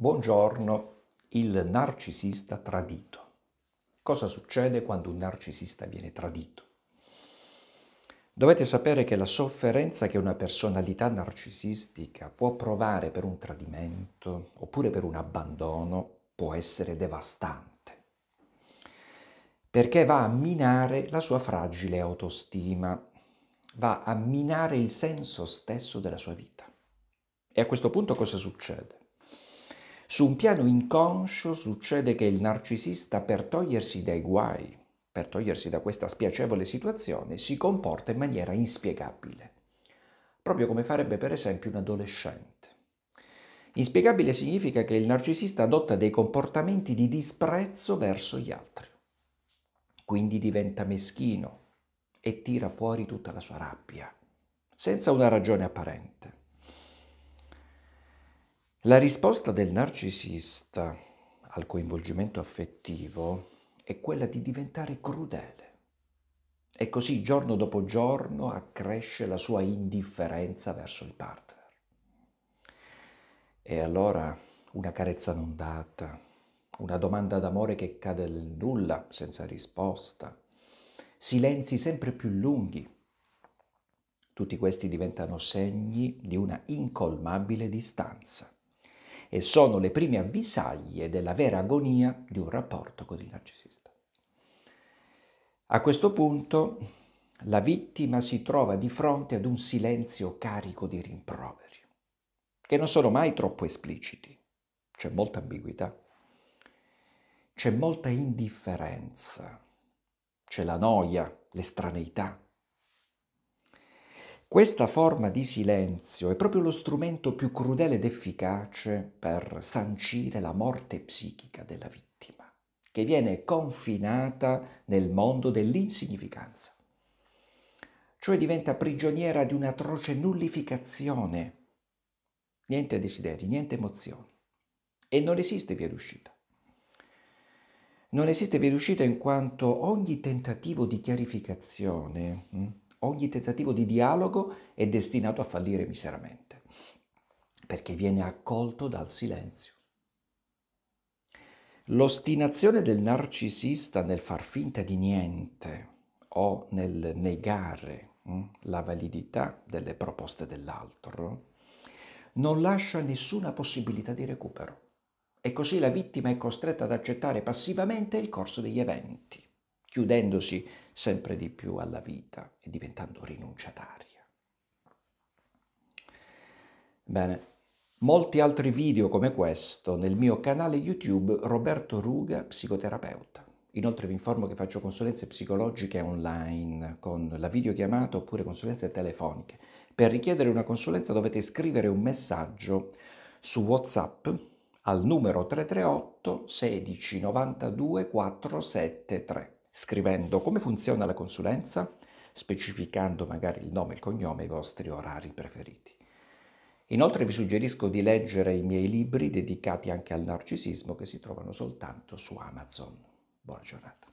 Buongiorno, il narcisista tradito. Cosa succede quando un narcisista viene tradito? Dovete sapere che la sofferenza che una personalità narcisistica può provare per un tradimento oppure per un abbandono può essere devastante, perché va a minare la sua fragile autostima, va a minare il senso stesso della sua vita. E a questo punto cosa succede? Su un piano inconscio succede che il narcisista per togliersi dai guai, per togliersi da questa spiacevole situazione, si comporta in maniera inspiegabile, proprio come farebbe per esempio un adolescente. Inspiegabile significa che il narcisista adotta dei comportamenti di disprezzo verso gli altri, quindi diventa meschino e tira fuori tutta la sua rabbia, senza una ragione apparente. La risposta del narcisista al coinvolgimento affettivo è quella di diventare crudele e così giorno dopo giorno accresce la sua indifferenza verso il partner. E allora una carezza non data, una domanda d'amore che cade nel nulla senza risposta, silenzi sempre più lunghi. Tutti questi diventano segni di una incolmabile distanza e sono le prime avvisaglie della vera agonia di un rapporto con il narcisista. A questo punto la vittima si trova di fronte ad un silenzio carico di rimproveri, che non sono mai troppo espliciti, c'è molta ambiguità, c'è molta indifferenza, c'è la noia, l'estraneità, questa forma di silenzio è proprio lo strumento più crudele ed efficace per sancire la morte psichica della vittima, che viene confinata nel mondo dell'insignificanza, cioè diventa prigioniera di un'atroce nullificazione, niente desideri, niente emozioni, e non esiste via d'uscita. Non esiste via d'uscita in quanto ogni tentativo di chiarificazione hm, ogni tentativo di dialogo è destinato a fallire miseramente, perché viene accolto dal silenzio. L'ostinazione del narcisista nel far finta di niente o nel negare hm, la validità delle proposte dell'altro non lascia nessuna possibilità di recupero e così la vittima è costretta ad accettare passivamente il corso degli eventi chiudendosi sempre di più alla vita e diventando rinunciataria. Bene, molti altri video come questo nel mio canale YouTube Roberto Ruga, psicoterapeuta. Inoltre vi informo che faccio consulenze psicologiche online con la videochiamata oppure consulenze telefoniche. Per richiedere una consulenza dovete scrivere un messaggio su WhatsApp al numero 338 16 92 473 scrivendo come funziona la consulenza, specificando magari il nome, il cognome e i vostri orari preferiti. Inoltre vi suggerisco di leggere i miei libri dedicati anche al narcisismo che si trovano soltanto su Amazon. Buona giornata.